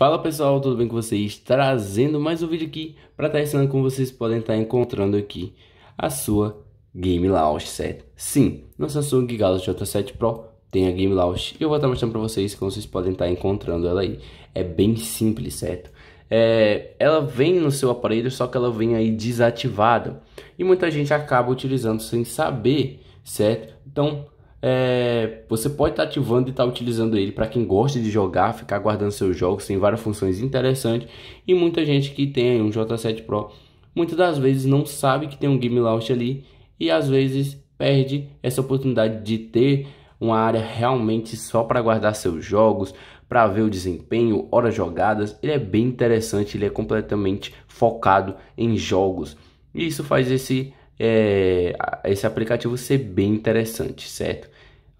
Fala pessoal, tudo bem com vocês? Trazendo mais um vídeo aqui para estar ensinando como vocês podem estar encontrando aqui a sua Game Launch, certo? Sim, no Samsung Galaxy J7 Pro tem a Game Launch e eu vou estar mostrando para vocês como vocês podem estar encontrando ela aí. É bem simples, certo? É, ela vem no seu aparelho, só que ela vem aí desativada e muita gente acaba utilizando sem saber, certo? Então é, você pode estar tá ativando e estar tá utilizando ele para quem gosta de jogar, ficar guardando seus jogos, tem várias funções interessantes e muita gente que tem um J7 Pro muitas das vezes não sabe que tem um Game Launch ali e às vezes perde essa oportunidade de ter uma área realmente só para guardar seus jogos, para ver o desempenho, horas jogadas. Ele é bem interessante, ele é completamente focado em jogos. E isso faz esse é, esse aplicativo ser bem interessante, certo?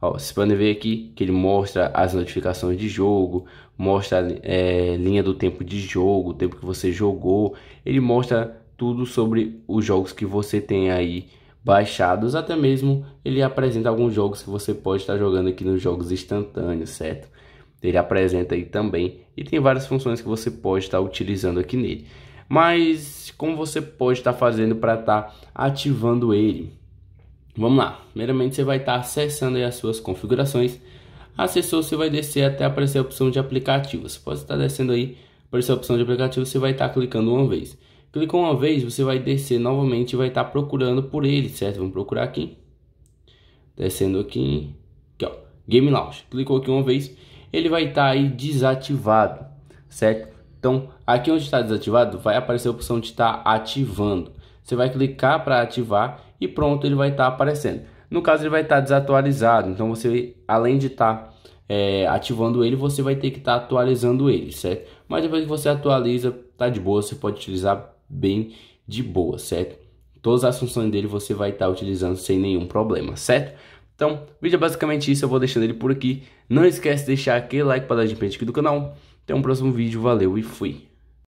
Ó, vocês podem ver aqui que ele mostra as notificações de jogo, mostra é, linha do tempo de jogo, o tempo que você jogou, ele mostra tudo sobre os jogos que você tem aí baixados, até mesmo ele apresenta alguns jogos que você pode estar jogando aqui nos jogos instantâneos, certo? Ele apresenta aí também e tem várias funções que você pode estar utilizando aqui nele. Mas como você pode estar tá fazendo para estar tá ativando ele? Vamos lá. Primeiramente você vai estar tá acessando as suas configurações. Acessou, você vai descer até aparecer a opção de aplicativo. Você pode estar descendo aí, aparecer a opção de aplicativo, você vai estar tá clicando uma vez. Clicou uma vez, você vai descer novamente e vai estar tá procurando por ele, certo? Vamos procurar aqui. Descendo aqui, aqui ó, Game Launch. Clicou aqui uma vez, ele vai estar tá aí desativado, certo? Então, aqui onde está desativado, vai aparecer a opção de estar tá ativando. Você vai clicar para ativar e pronto, ele vai estar tá aparecendo. No caso, ele vai estar tá desatualizado. Então, você, além de estar é, ativando ele, você vai ter que estar atualizando ele, certo? Mas depois que você atualiza, tá de boa, você pode utilizar bem de boa, certo? Todas as funções dele você vai estar utilizando sem nenhum problema, certo? Então, vídeo é basicamente isso, eu vou deixando ele por aqui. Não esquece de deixar aquele like para dar de frente aqui do canal. Até um próximo vídeo, valeu e fui!